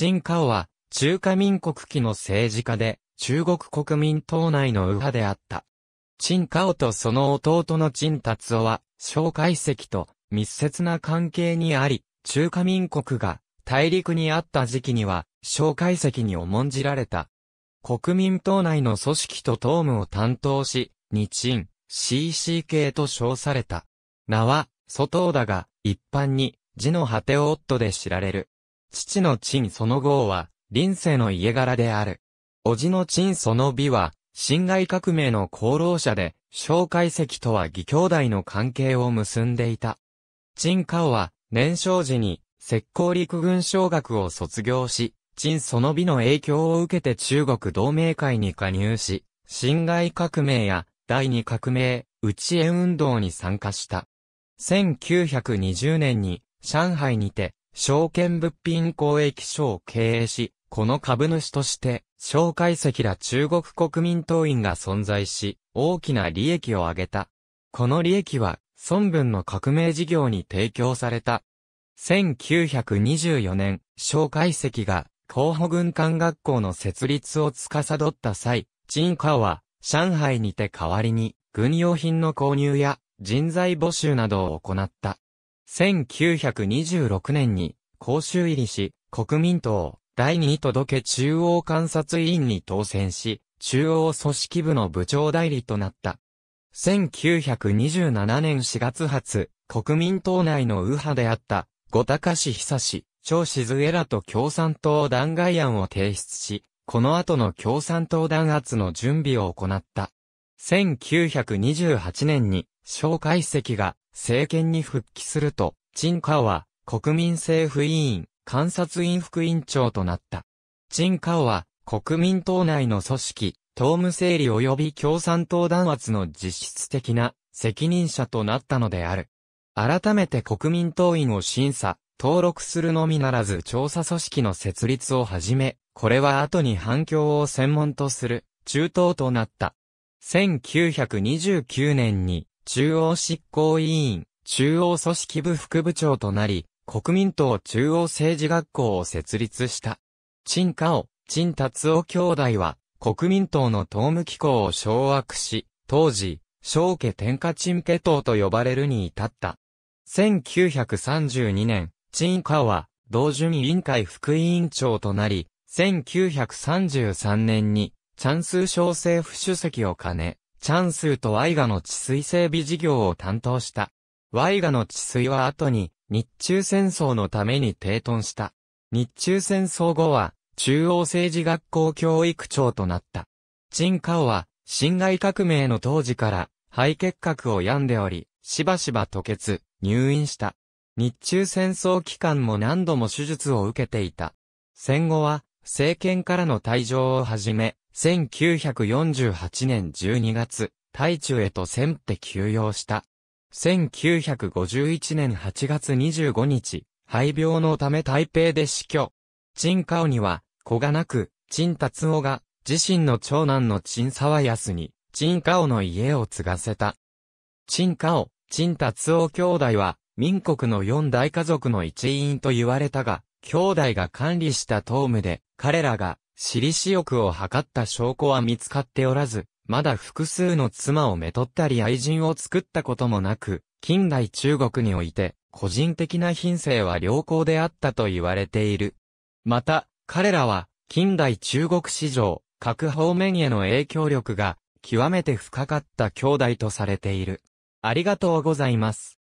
陳カオは、中華民国期の政治家で、中国国民党内の右派であった。陳カオとその弟の陳達夫は、蒋介石と密接な関係にあり、中華民国が大陸にあった時期には、蒋介石に重んじられた。国民党内の組織と党務を担当し、日陳、CCK と称された。名は、祖東だが、一般に、字の果て夫で知られる。父の陳その号は、林世の家柄である。叔父の陳その美は、辛亥革命の功労者で、蒋介石とは義兄弟の関係を結んでいた。陳顔は、年少時に、石膏陸軍小学を卒業し、陳その美の影響を受けて中国同盟会に加入し、辛亥革命や第二革命、内縁運動に参加した。1920年に上海にて証券物品交易所を経営し、この株主として、蒋介石ら中国国民党員が存在し、大きな利益を上げた。この利益は、孫文の革命事業に提供された。1924年、蒋介石が、候補軍艦学校の設立を司った際、陳家は、上海にて代わりに、軍用品の購入や、人材募集などを行った。1926年に、公衆入りし、国民党、第二届け中央監察委員に当選し、中央組織部の部長代理となった。1927年4月発、国民党内の右派であった、五高氏久氏、長静江らと共産党弾劾案を提出し、この後の共産党弾圧の準備を行った。1928年に、小介石が政権に復帰すると、チン・カオは国民政府委員、監察院副委員長となった。チン・カオは国民党内の組織、党務整理及び共産党弾圧の実質的な責任者となったのである。改めて国民党員を審査、登録するのみならず調査組織の設立をはじめ、これは後に反響を専門とする中東となった。1929年に中央執行委員、中央組織部副部長となり、国民党中央政治学校を設立した。陳家を、陳達夫兄弟は、国民党の党務機構を掌握し、当時、小家天下陳家党と呼ばれるに至った。1932年、陳家は、同準委員会副委員長となり、1933年に、チャンス小政府主席を兼ね、チャンスーとワイガの治水整備事業を担当した。ワイガの治水は後に日中戦争のために停頓した。日中戦争後は中央政治学校教育長となった。陳カオは辛亥革命の当時から肺結核を病んでおり、しばしば吐血、入院した。日中戦争期間も何度も手術を受けていた。戦後は、政権からの退場をはじめ、1948年12月、台中へと戦って休養した。1951年8月25日、肺病のため台北で死去。陳カオには、子がなく、陳達夫が、自身の長男の陳沢康に、陳カオの家を継がせた。陳カオ、陳達夫兄弟は、民国の四大家族の一員と言われたが、兄弟が管理した党務で、彼らが、私利私欲を図った証拠は見つかっておらず、まだ複数の妻をめとったり愛人を作ったこともなく、近代中国において、個人的な品性は良好であったと言われている。また、彼らは、近代中国史上、各方面への影響力が、極めて深かった兄弟とされている。ありがとうございます。